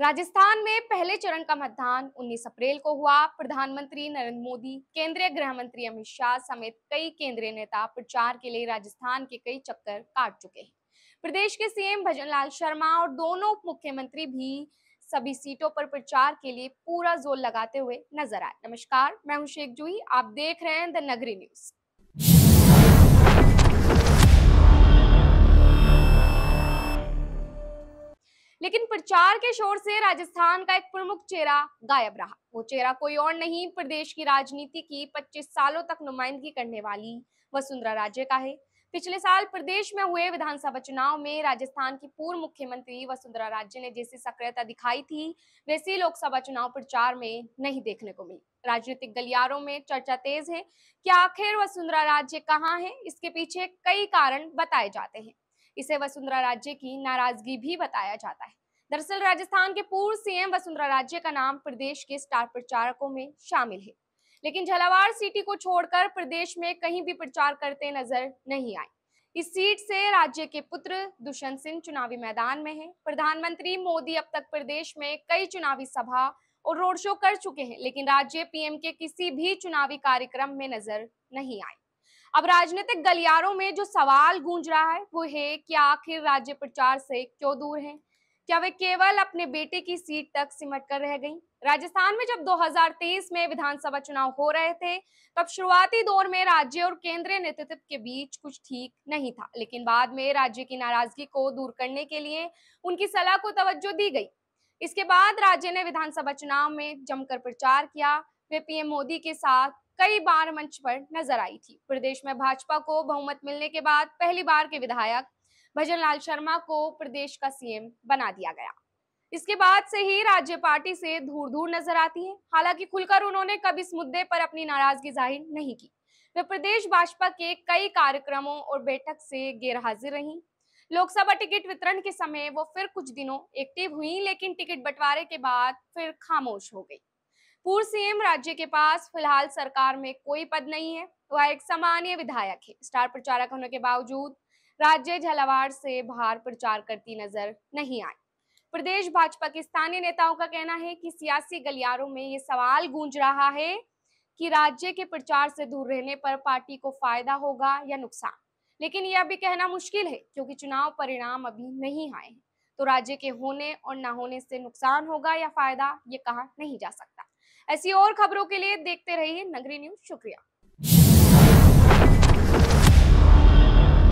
राजस्थान में पहले चरण का मतदान 19 अप्रैल को हुआ प्रधानमंत्री नरेंद्र मोदी केंद्रीय गृह मंत्री अमित शाह समेत कई केंद्रीय नेता प्रचार के लिए राजस्थान के कई चक्कर काट चुके हैं प्रदेश के सीएम भजनलाल शर्मा और दोनों उप मुख्यमंत्री भी सभी सीटों पर प्रचार के लिए पूरा जोर लगाते हुए नजर आए नमस्कार मैं हूं शेख जूही आप देख रहे हैं द नगरी न्यूज लेकिन प्रचार के शोर से राजस्थान का एक प्रमुख चेहरा गायब रहा वो चेहरा कोई और नहीं प्रदेश की राजनीति की 25 सालों तक नुमाइंदगी करने वाली वसुंधरा राजे का है पिछले साल प्रदेश में हुए विधानसभा चुनाव में राजस्थान की पूर्व मुख्यमंत्री वसुंधरा राजे ने जैसी सक्रियता दिखाई थी वैसी लोकसभा चुनाव प्रचार में नहीं देखने को मिली राजनीतिक गलियारों में चर्चा तेज है कि आखिर वसुंधरा राज्य कहाँ है इसके पीछे कई कारण बताए जाते हैं इसे वसुंधरा राज्य की नाराजगी भी बताया जाता है दरअसल राजस्थान के पूर्व सीएम वसुंधरा राज्य का नाम प्रदेश के स्टार प्रचारकों में शामिल है लेकिन झलावाड़ सिटी को छोड़कर प्रदेश में कहीं भी प्रचार करते नजर नहीं आए इस सीट से राज्य के पुत्र दुष्यंत सिंह चुनावी मैदान में हैं। प्रधानमंत्री मोदी अब तक प्रदेश में कई चुनावी सभा और रोड शो कर चुके हैं लेकिन राज्य पीएम के किसी भी चुनावी कार्यक्रम में नजर नहीं आए अब राजनीतिक गलियारों में जो सवाल गूंज रहा है वो है कि आखिर राज्य प्रचार से क्यों दूर हैं क्या वे केवल अपने बेटे की सीट तक सिमट कर रह गईं? राजस्थान में जब 2023 में विधानसभा चुनाव हो रहे थे तब शुरुआती दौर में राज्य और केंद्रीय नेतृत्व के बीच कुछ ठीक नहीं था लेकिन बाद में राज्य की नाराजगी को दूर करने के लिए उनकी सलाह को तवज्जो दी गई इसके बाद राज्य ने विधानसभा चुनाव में जमकर प्रचार किया वे पीएम मोदी के साथ कई बार मंच पर नजर आई थी प्रदेश में भाजपा को बहुमत मिलने के बाद पहली बार के विधायक भजन लाल शर्मा को प्रदेश का सीएम बना दिया गया इसके बाद से ही राज्य पार्टी से दूर दूर नजर आती है हालांकि खुलकर उन्होंने कभी इस मुद्दे पर अपनी नाराजगी जाहिर नहीं की वे प्रदेश भाजपा के कई कार्यक्रमों और बैठक से गैरहाजिर रही लोकसभा टिकट वितरण के समय वो फिर कुछ दिनों एक्टिव हुई लेकिन टिकट बंटवारे के बाद फिर खामोश हो गई पूर्व सीएम राज्य के पास फिलहाल सरकार में कोई पद नहीं है वह एक सामान्य विधायक है स्टार प्रचारक होने के बावजूद राज्य झालावाड़ से बाहर प्रचार करती नजर नहीं आई प्रदेश भाजपा के स्थानीय नेताओं का कहना है कि सियासी गलियारों में ये सवाल गूंज रहा है कि राज्य के प्रचार से दूर रहने पर पार्टी को फायदा होगा या नुकसान लेकिन यह अभी कहना मुश्किल है क्योंकि चुनाव परिणाम अभी नहीं आए हैं तो राज्य के होने और ना होने से नुकसान होगा या फायदा ये कहा नहीं जा सकता ऐसी और खबरों के लिए देखते रहिए नगरी न्यूज शुक्रिया